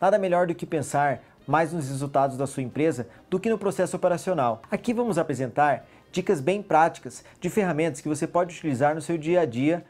Nada melhor do que pensar mais nos resultados da sua empresa do que no processo operacional. Aqui vamos apresentar dicas bem práticas de ferramentas que você pode utilizar no seu dia a dia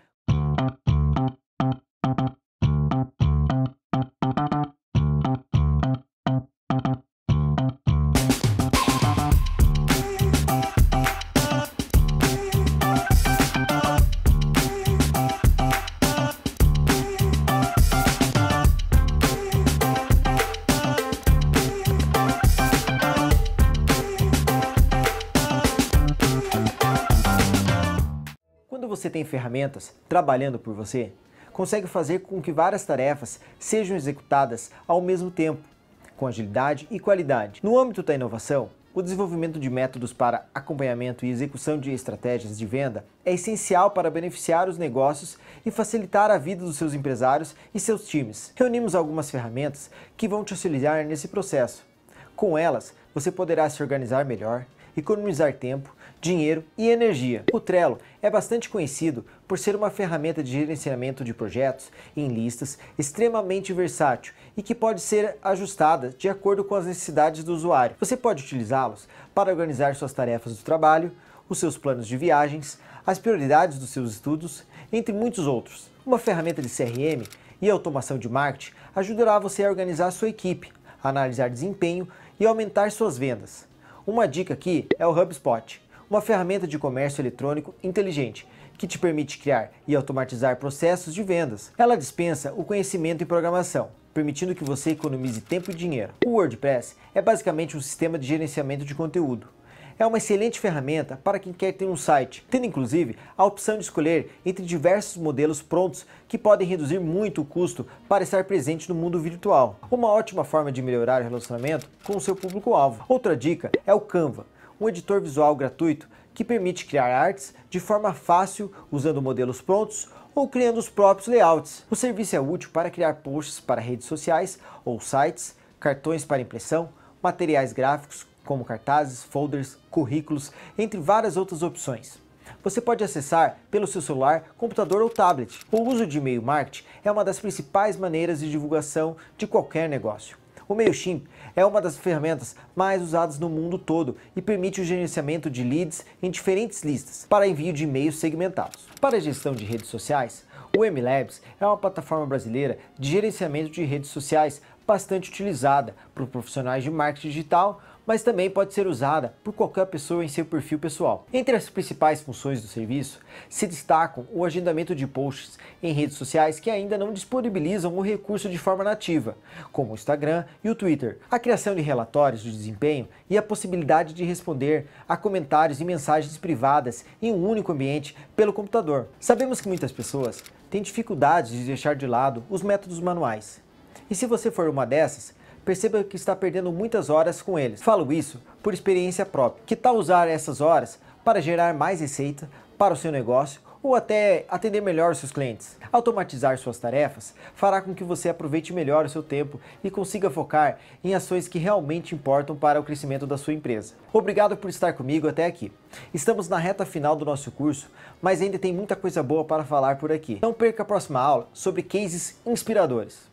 Quando você tem ferramentas trabalhando por você, consegue fazer com que várias tarefas sejam executadas ao mesmo tempo, com agilidade e qualidade. No âmbito da inovação, o desenvolvimento de métodos para acompanhamento e execução de estratégias de venda é essencial para beneficiar os negócios e facilitar a vida dos seus empresários e seus times. Reunimos algumas ferramentas que vão te auxiliar nesse processo. Com elas, você poderá se organizar melhor, economizar tempo, dinheiro e energia. O Trello é bastante conhecido por ser uma ferramenta de gerenciamento de projetos em listas extremamente versátil e que pode ser ajustada de acordo com as necessidades do usuário. Você pode utilizá-los para organizar suas tarefas do trabalho, os seus planos de viagens, as prioridades dos seus estudos, entre muitos outros. Uma ferramenta de CRM e automação de marketing ajudará você a organizar sua equipe, analisar desempenho e aumentar suas vendas. Uma dica aqui é o HubSpot, uma ferramenta de comércio eletrônico inteligente que te permite criar e automatizar processos de vendas. Ela dispensa o conhecimento em programação, permitindo que você economize tempo e dinheiro. O WordPress é basicamente um sistema de gerenciamento de conteúdo é uma excelente ferramenta para quem quer ter um site, tendo inclusive a opção de escolher entre diversos modelos prontos que podem reduzir muito o custo para estar presente no mundo virtual. Uma ótima forma de melhorar o relacionamento com o seu público-alvo. Outra dica é o Canva, um editor visual gratuito que permite criar artes de forma fácil usando modelos prontos ou criando os próprios layouts. O serviço é útil para criar posts para redes sociais ou sites, cartões para impressão, materiais gráficos, como cartazes, folders, currículos, entre várias outras opções. Você pode acessar pelo seu celular, computador ou tablet. O uso de e-mail marketing é uma das principais maneiras de divulgação de qualquer negócio. O MailChimp é uma das ferramentas mais usadas no mundo todo e permite o gerenciamento de leads em diferentes listas para envio de e-mails segmentados. Para a gestão de redes sociais, o MLabs é uma plataforma brasileira de gerenciamento de redes sociais bastante utilizada por profissionais de marketing digital, mas também pode ser usada por qualquer pessoa em seu perfil pessoal. Entre as principais funções do serviço se destacam o agendamento de posts em redes sociais que ainda não disponibilizam o recurso de forma nativa, como o Instagram e o Twitter, a criação de relatórios de desempenho e a possibilidade de responder a comentários e mensagens privadas em um único ambiente pelo computador. Sabemos que muitas pessoas têm dificuldades de deixar de lado os métodos manuais. E se você for uma dessas, perceba que está perdendo muitas horas com eles. Falo isso por experiência própria. Que tal usar essas horas para gerar mais receita para o seu negócio ou até atender melhor os seus clientes. Automatizar suas tarefas fará com que você aproveite melhor o seu tempo e consiga focar em ações que realmente importam para o crescimento da sua empresa. Obrigado por estar comigo até aqui. Estamos na reta final do nosso curso, mas ainda tem muita coisa boa para falar por aqui. Não perca a próxima aula sobre cases inspiradores.